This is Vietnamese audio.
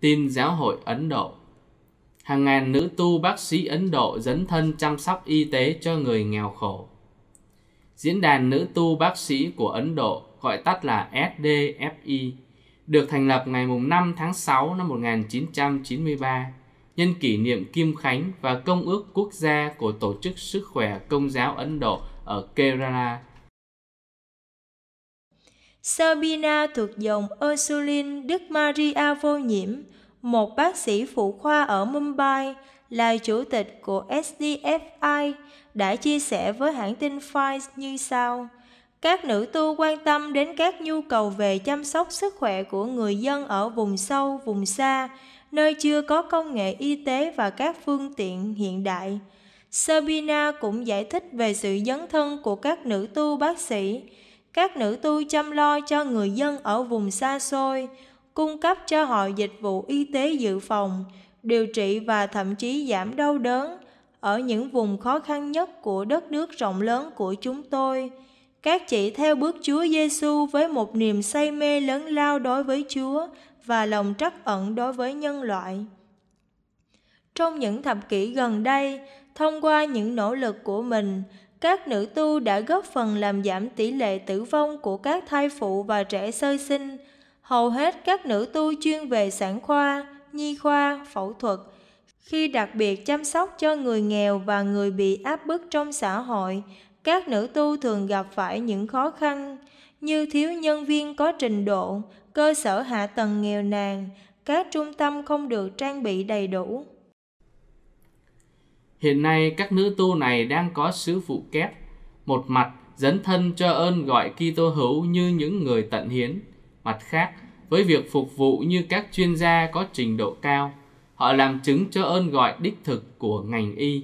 Tin Giáo hội Ấn Độ Hàng ngàn nữ tu bác sĩ Ấn Độ dấn thân chăm sóc y tế cho người nghèo khổ. Diễn đàn nữ tu bác sĩ của Ấn Độ gọi tắt là SDFI được thành lập ngày 5 tháng 6 năm 1993 nhân kỷ niệm Kim Khánh và Công ước Quốc gia của Tổ chức Sức khỏe Công giáo Ấn Độ ở Kerala Sabina thuộc dòng Ursuline Đức Maria Vô Nhiễm, một bác sĩ phụ khoa ở Mumbai, là chủ tịch của SDFI, đã chia sẻ với hãng tin Fise như sau. Các nữ tu quan tâm đến các nhu cầu về chăm sóc sức khỏe của người dân ở vùng sâu, vùng xa, nơi chưa có công nghệ y tế và các phương tiện hiện đại. Sabina cũng giải thích về sự dấn thân của các nữ tu bác sĩ, các nữ tu chăm lo cho người dân ở vùng xa xôi, cung cấp cho họ dịch vụ y tế dự phòng, điều trị và thậm chí giảm đau đớn ở những vùng khó khăn nhất của đất nước rộng lớn của chúng tôi. Các chị theo bước Chúa Giêsu với một niềm say mê lớn lao đối với Chúa và lòng trắc ẩn đối với nhân loại. Trong những thập kỷ gần đây, thông qua những nỗ lực của mình, các nữ tu đã góp phần làm giảm tỷ lệ tử vong của các thai phụ và trẻ sơ sinh. Hầu hết các nữ tu chuyên về sản khoa, nhi khoa, phẫu thuật, khi đặc biệt chăm sóc cho người nghèo và người bị áp bức trong xã hội, các nữ tu thường gặp phải những khó khăn như thiếu nhân viên có trình độ, cơ sở hạ tầng nghèo nàn, các trung tâm không được trang bị đầy đủ. Hiện nay các nữ tu này đang có sứ vụ kép, một mặt dấn thân cho ơn gọi Kitô hữu như những người tận hiến, mặt khác với việc phục vụ như các chuyên gia có trình độ cao, họ làm chứng cho ơn gọi đích thực của ngành y.